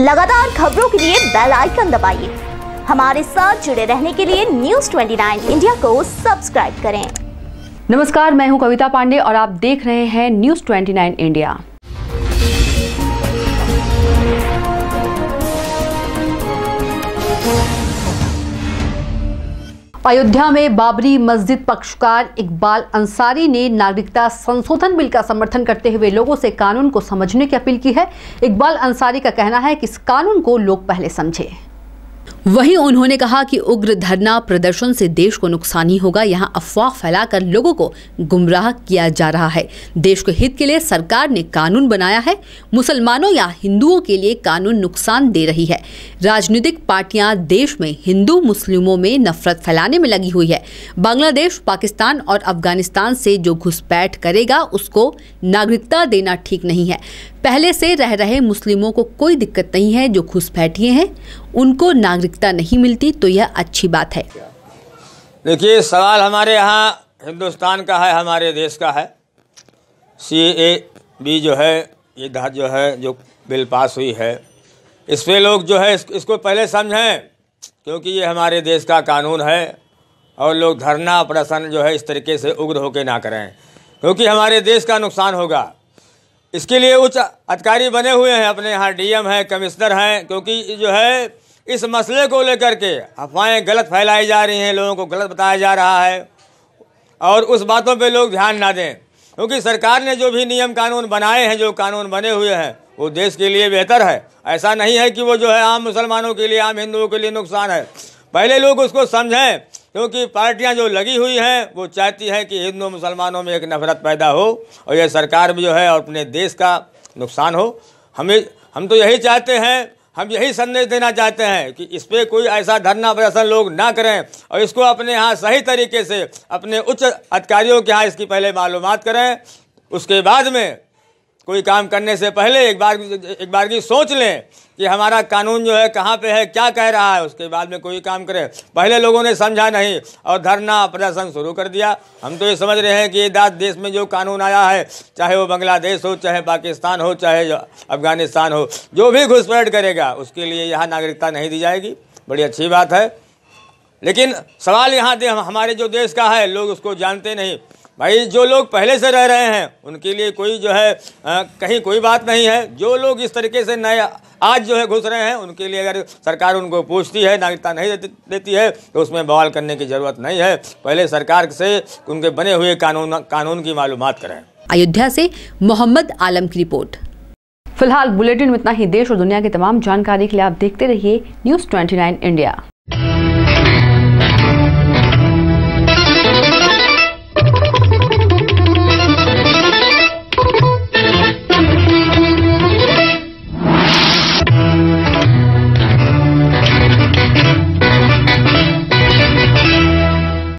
लगातार खबरों के लिए बेल आइकन दबाइए हमारे साथ जुड़े रहने के लिए न्यूज 29 इंडिया को सब्सक्राइब करें नमस्कार मैं हूं कविता पांडे और आप देख रहे हैं न्यूज 29 इंडिया अयोध्या में बाबरी मस्जिद पक्षकार इकबाल अंसारी ने नागरिकता संशोधन बिल का समर्थन करते हुए लोगों से कानून को समझने की अपील की है इकबाल अंसारी का कहना है कि इस कानून को लोग पहले समझें वहीं उन्होंने कहा कि उग्र धरना प्रदर्शन से देश को नुकसान ही होगा यहां अफवाह फैलाकर लोगों को गुमराह किया जा रहा है देश के हित के लिए सरकार ने कानून बनाया है मुसलमानों या हिंदुओं के लिए कानून नुकसान दे रही है राजनीतिक पार्टियां देश में हिंदू मुस्लिमों में नफरत फैलाने में लगी हुई है बांग्लादेश पाकिस्तान और अफगानिस्तान से जो घुसपैठ करेगा उसको नागरिकता देना ठीक नहीं है पहले से रह रहे मुस्लिमों को कोई दिक्कत नहीं है जो घुसपैठिए हैं उनको नागरिकता नहीं मिलती तो यह अच्छी बात है देखिए सवाल हमारे यहाँ हिंदुस्तान का है हमारे देश का है सी ए बी जो है ये धा जो है जो बिल पास हुई है इस पर लोग जो है इसको पहले समझें क्योंकि ये हमारे देश का कानून है और लोग धरना प्रसन्न जो है इस तरीके से उग्र होकर ना करें क्योंकि हमारे देश का नुकसान होगा इसके लिए उच्च अधिकारी बने हुए हैं अपने यहाँ डीएम हैं कमिश्नर हैं क्योंकि जो है इस मसले को लेकर के अफवाहें गलत फैलाई जा रही हैं लोगों को गलत बताया जा रहा है और उस बातों पे लोग ध्यान ना दें क्योंकि सरकार ने जो भी नियम कानून बनाए हैं जो कानून बने हुए हैं वो देश के लिए बेहतर है ऐसा नहीं है कि वो जो है आम मुसलमानों के लिए आम हिंदुओं के लिए नुकसान है पहले लोग उसको समझें क्योंकि पार्टियां जो लगी हुई हैं वो चाहती हैं कि हिंदू मुसलमानों में एक नफरत पैदा हो और यह सरकार भी जो है और अपने देश का नुकसान हो हमें हम तो यही चाहते हैं हम यही संदेश देना चाहते हैं कि इस पर कोई ऐसा धरना प्रदर्शन लोग ना करें और इसको अपने यहाँ सही तरीके से अपने उच्च अधिकारियों के यहाँ इसकी पहले मालूम करें उसके बाद में कोई काम करने से पहले एक बार एक बार की सोच लें कि हमारा कानून जो है कहाँ पे है क्या कह रहा है उसके बाद में कोई काम करे पहले लोगों ने समझा नहीं और धरना प्रदर्शन शुरू कर दिया हम तो ये समझ रहे हैं कि ये देश में जो कानून आया है चाहे वो बांग्लादेश हो चाहे पाकिस्तान हो चाहे अफगानिस्तान हो जो भी घुसपैठ करेगा उसके लिए यहाँ नागरिकता नहीं दी जाएगी बड़ी अच्छी बात है लेकिन सवाल यहाँ हमारे जो देश का है लोग उसको जानते नहीं भाई जो लोग पहले से रह रहे हैं उनके लिए कोई जो है आ, कहीं कोई बात नहीं है जो लोग इस तरीके से नए आज जो है घुस रहे हैं उनके लिए अगर सरकार उनको पूछती है नागरिकता नहीं देती, है तो उसमें बवाल करने की ज़रूरत नहीं है पहले सरकार से उनके बने हुए कानून कानून की मालूम करें अयोध्या से मोहम्मद आलम की रिपोर्ट फिलहाल बुलेटिन में इतना ही देश और दुनिया की तमाम जानकारी के लिए आप देखते रहिए न्यूज़ ट्वेंटी इंडिया